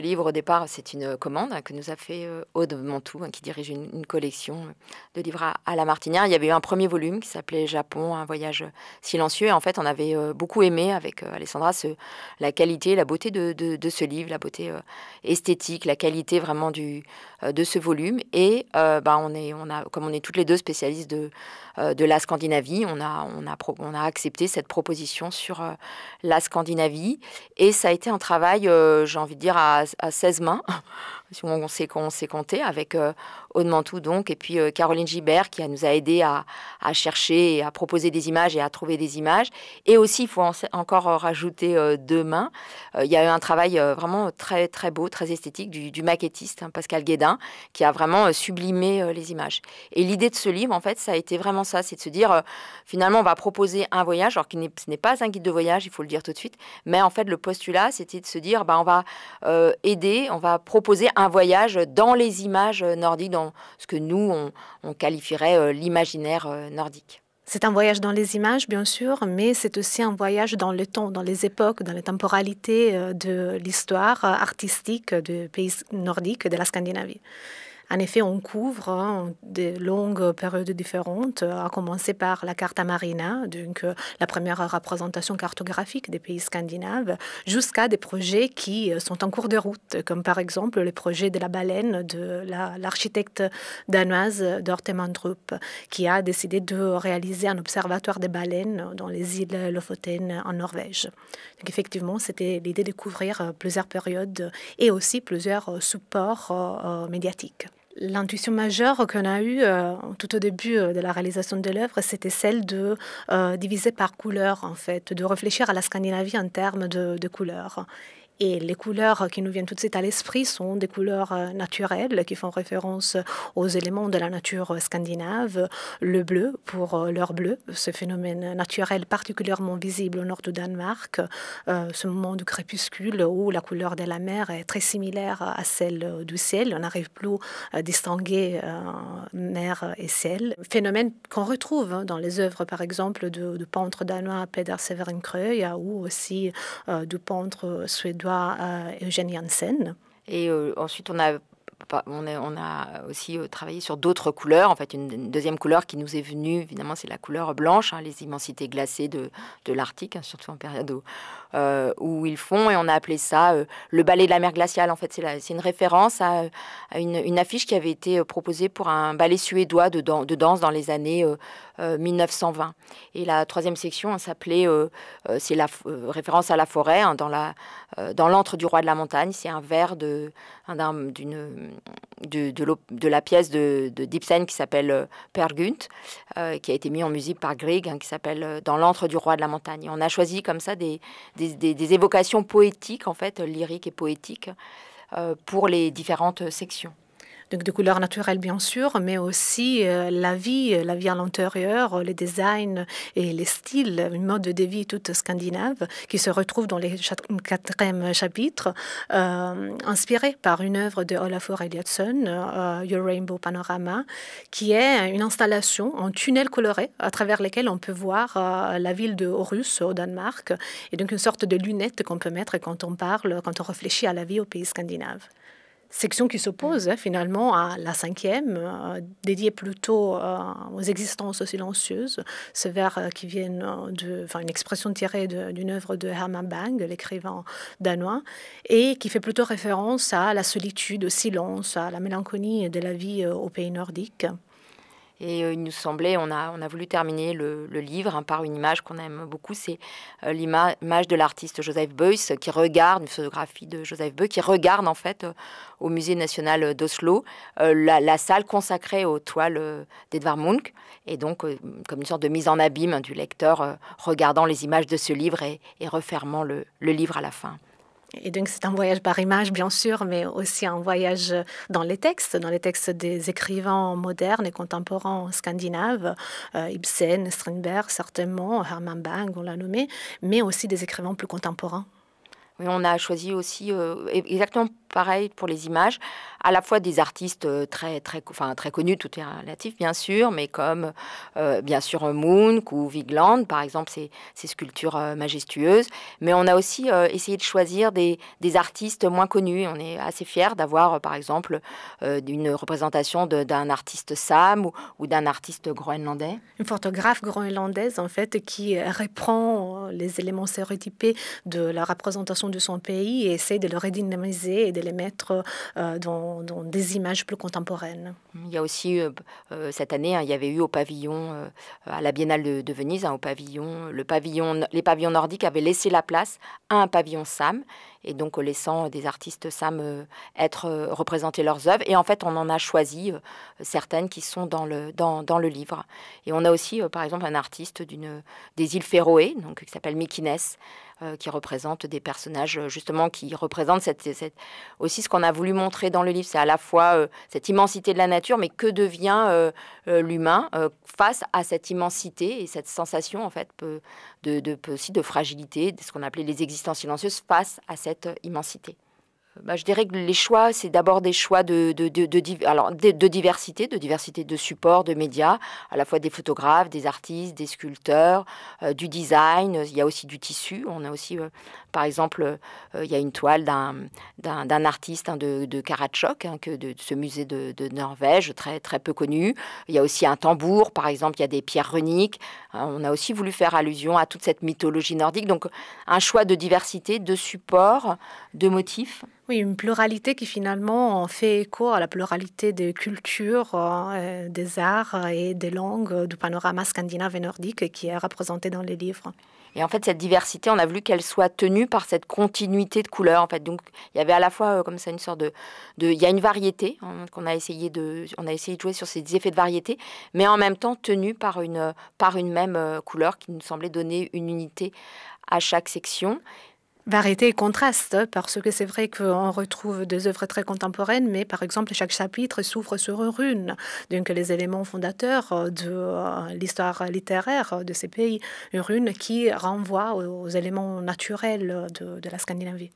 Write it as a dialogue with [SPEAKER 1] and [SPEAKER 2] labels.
[SPEAKER 1] livre, au départ, c'est une commande hein, que nous a fait euh, Aude Montou, hein, qui dirige une, collection euh, de livres à, la Martinière. Il y avait eu un premier volume qui s'appelait Japon, un voyage silencieux. Et en fait, on avait euh, beaucoup aimé avec Alessandra la qualité, la beauté de, ce livre, la beauté esthétique, la qualité vraiment du, de ce volume. Et bah, on est, on a, comme on est toutes les deux spécialistes de, de la Scandinavie, on a, on, a, on a accepté cette proposition sur la Scandinavie. Et ça a été un travail, j'ai envie de dire, à à, 16 mains si on s'est compté avec euh, Aude donc, et puis euh, Caroline Gibert qui nous a aidé à, chercher, à proposer des images et à trouver des images. Et aussi, il faut encore euh, rajouter euh, deux mains. il y a eu un travail vraiment très très beau, très esthétique du, maquettiste hein, Pascal Guédin qui a vraiment sublimé les images. Et l'idée de ce livre, en fait, ça a été vraiment ça, c'est de se dire finalement on va proposer un voyage, alors que ce n'est pas un guide de voyage, il faut le dire tout de suite, mais en fait le postulat c'était de se dire bah, on va aider, on va proposer un voyage dans les images nordiques, dans ce que nous, on, qualifierait euh, l'imaginaire euh, nordique.
[SPEAKER 2] C'est un voyage dans les images, bien sûr, mais c'est aussi un voyage dans le temps, dans les époques, dans les temporalités euh, de l'histoire artistique du pays nordique, de la Scandinavie. En effet, on couvre hein, des longues périodes différentes, à commencer par la Carta Marina, donc euh, la première représentation cartographique des pays scandinaves, jusqu'à des projets qui euh, sont en cours de route, comme par exemple le projet de la baleine de l'architecte danoise Dorte Mandrup, qui a décidé de réaliser un observatoire des baleines dans les îles Lofoten en Norvège. Donc effectivement, c'était l'idée de couvrir euh, plusieurs périodes et aussi plusieurs supports médiatiques. L'intuition majeure qu'on a eue euh, tout au début euh, de la réalisation de l'œuvre, c'était celle de euh, diviser par couleur, en fait, de réfléchir à la Scandinavie en termes de, de couleurs. Et les couleurs qui nous viennent tout de suite à l'esprit sont des couleurs euh, naturelles qui font référence aux éléments de la nature scandinave. Le bleu pour euh, l'heure bleu, ce phénomène naturel particulièrement visible au nord du Danemark, euh, ce moment du crépuscule où la couleur de la mer est très similaire à celle du ciel. On n'arrive plus à distinguer mer et ciel. Phénomène qu'on retrouve hein, dans les œuvres, par exemple, du peintre danois Peder Severin Krøyer ou aussi du peintre suédois euh, Eugène Janssen.
[SPEAKER 1] Et euh, ensuite, on a on a, aussi euh, travaillé sur d'autres couleurs. En fait, une, deuxième couleur qui nous est venue, évidemment, c'est la couleur blanche, hein, les immensités glacées de, l'Arctique, hein, surtout en période euh, où, ils font. Et on a appelé ça euh, le ballet de la mer glaciale. En fait, c'est une référence à, une, affiche qui avait été proposée pour un ballet suédois de, danse dans les années 1920. Et la troisième section hein, s'appelait, c'est la référence à la forêt, dans l'antre du roi de la montagne. C'est un verre d'une de, la pièce de, de Dipsen qui s'appelle euh, Pergunt, euh, qui a été mis en musique par Grieg, hein, qui s'appelle euh, Dans l'antre du roi de la montagne. on a choisi comme ça des, évocations poétiques, en fait, lyriques et poétiques,
[SPEAKER 2] euh, pour les différentes sections donc de couleurs naturelles bien sûr, mais aussi euh, la vie, la vie à l'intérieur, les designs et les styles, une mode de vie toute scandinave qui se retrouve dans les quatrième chapitre, euh, inspiré par une œuvre de Olafur Eliasson, euh, Your Rainbow Panorama, qui est une installation en tunnel coloré à travers lequel on peut voir la ville de Horus au Danemark, et donc une sorte de lunette qu'on peut mettre quand on parle, quand on réfléchit à la vie au pays scandinave section qui s'oppose mm. hein, finalement à la cinquième, euh, dédiée plutôt euh, aux existences silencieuses, ce vers euh, qui vient de, enfin, une expression tirée d'une œuvre de Herman Bang, l'écrivain danois, et qui fait plutôt référence à la solitude, au silence, à la mélancolie de la vie au pays nordique.
[SPEAKER 1] Et euh, il nous semblait, on a, voulu terminer le, livre hein, par une image qu'on aime beaucoup, c'est euh, l'image de l'artiste Joseph Beuys qui regarde, une photographie de Joseph Beuys, qui regarde en fait euh, au Musée national d'Oslo la, salle consacrée aux toiles d'Edvard Munch, et donc comme une sorte de mise en abîme hein, du lecteur regardant les images de ce livre et, refermant le livre à la fin.
[SPEAKER 2] Et donc c'est un voyage par image, bien sûr, mais aussi un voyage dans les textes, dans les textes des écrivains modernes et contemporains scandinaves, euh, Ibsen, Strindberg certainement, Herman Bang, on l'a nommé, mais aussi des écrivains plus contemporains on a choisi aussi euh,
[SPEAKER 1] exactement pareil pour les images, à la fois des artistes euh, très très enfin très connus, tout est relatif bien sûr, mais comme euh, bien sûr Moon ou Vigland par exemple, ces, ces sculptures majestueuses. Mais on a aussi essayé de choisir des, artistes moins connus. On est assez fiers d'avoir par exemple une représentation d'un artiste Sam
[SPEAKER 2] ou, ou d'un artiste groenlandais. Une photographe groenlandaise en fait qui reprend les éléments stéréotypés de la représentation de son pays et essaye de le redynamiser et de les mettre euh, dans, des images plus contemporaines. Il y a aussi, euh,
[SPEAKER 1] euh, cette année, hein, il y avait eu au pavillon, à la Biennale de, Venise, hein, pavillon, le pavillon, les pavillons nordiques avaient laissé la place à un pavillon SAM et donc laissant des artistes SAM euh, être euh, représenter leurs œuvres. Et en fait, on en a choisi euh, certaines qui sont dans le, livre. Et on a aussi, par exemple, un artiste des îles Féroé, donc qui s'appelle Mikines, euh, qui représentent des personnages euh, justement qui représentent cette, aussi ce qu'on a voulu montrer dans le livre. C'est à la fois euh, cette immensité de la nature, mais que devient l'humain face à cette immensité et cette sensation en fait de, aussi de fragilité, de ce qu'on appelait les existences silencieuses face à cette immensité. Bah, je dirais que les choix, c'est d'abord des choix de, de, diversité, de diversité de supports, de médias, à la fois des photographes, des artistes, des sculpteurs, euh, du design, il y a aussi du tissu. On a aussi, euh, par exemple, euh, il y a une toile d'un artiste hein, de, Karachok, hein, que de, ce musée de, Norvège, très, très peu connu. Il y a aussi un tambour, par exemple, il y a des pierres runiques. Hein, on a aussi voulu faire allusion à toute cette mythologie nordique. Donc, un choix de diversité, de supports, de motifs. Oui,
[SPEAKER 2] une pluralité qui finalement fait écho à la pluralité des cultures, euh, euh, des arts et des langues euh, du panorama scandinave et nordique qui est représenté dans les livres.
[SPEAKER 1] Et en fait, cette diversité, on a voulu qu'elle soit tenue par cette continuité de couleurs. En fait, donc il y avait à la fois comme ça une sorte de, il y a une variété hein, qu'on a essayé de, on a essayé de jouer sur ces effets de variété, mais en même temps tenue par une par une même couleur qui nous semblait donner une
[SPEAKER 2] unité à chaque section variété et contraste, hein, parce que c'est vrai qu'on retrouve des œuvres très contemporaines, mais par exemple, chaque chapitre s'ouvre sur une rune, donc les éléments fondateurs euh, de euh, l'histoire littéraire de ces pays, une rune qui renvoie aux éléments naturels de la Scandinavie.